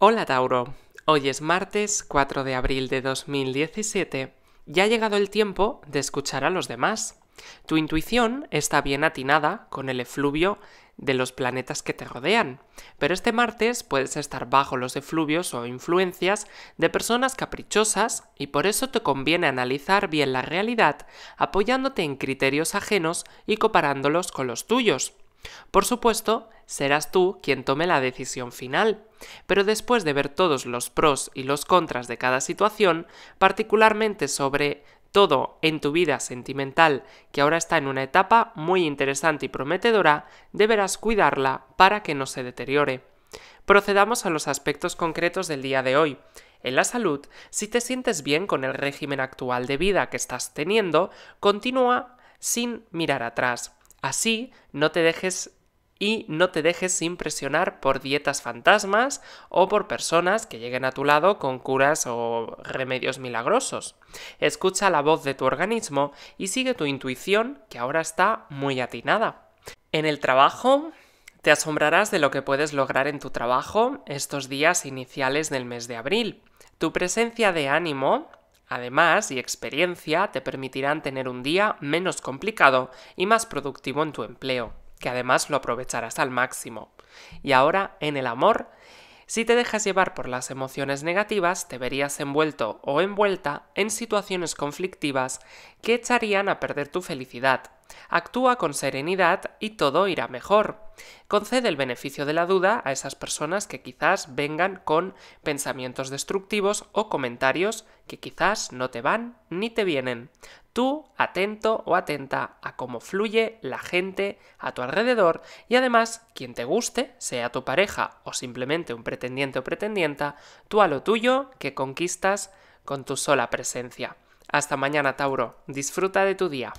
Hola Tauro, hoy es martes 4 de abril de 2017 Ya ha llegado el tiempo de escuchar a los demás. Tu intuición está bien atinada con el efluvio de los planetas que te rodean, pero este martes puedes estar bajo los efluvios o influencias de personas caprichosas y por eso te conviene analizar bien la realidad apoyándote en criterios ajenos y comparándolos con los tuyos. Por supuesto, serás tú quien tome la decisión final, pero después de ver todos los pros y los contras de cada situación, particularmente sobre todo en tu vida sentimental que ahora está en una etapa muy interesante y prometedora, deberás cuidarla para que no se deteriore. Procedamos a los aspectos concretos del día de hoy. En la salud, si te sientes bien con el régimen actual de vida que estás teniendo, continúa sin mirar atrás. Así no te dejes y no te dejes impresionar por dietas fantasmas o por personas que lleguen a tu lado con curas o remedios milagrosos. Escucha la voz de tu organismo y sigue tu intuición que ahora está muy atinada. En el trabajo, te asombrarás de lo que puedes lograr en tu trabajo estos días iniciales del mes de abril. Tu presencia de ánimo Además, y experiencia te permitirán tener un día menos complicado y más productivo en tu empleo, que además lo aprovecharás al máximo. Y ahora, en el amor, si te dejas llevar por las emociones negativas, te verías envuelto o envuelta en situaciones conflictivas que echarían a perder tu felicidad Actúa con serenidad y todo irá mejor. Concede el beneficio de la duda a esas personas que quizás vengan con pensamientos destructivos o comentarios que quizás no te van ni te vienen. Tú atento o atenta a cómo fluye la gente a tu alrededor y además quien te guste, sea tu pareja o simplemente un pretendiente o pretendienta, tú a lo tuyo que conquistas con tu sola presencia. Hasta mañana, Tauro. Disfruta de tu día.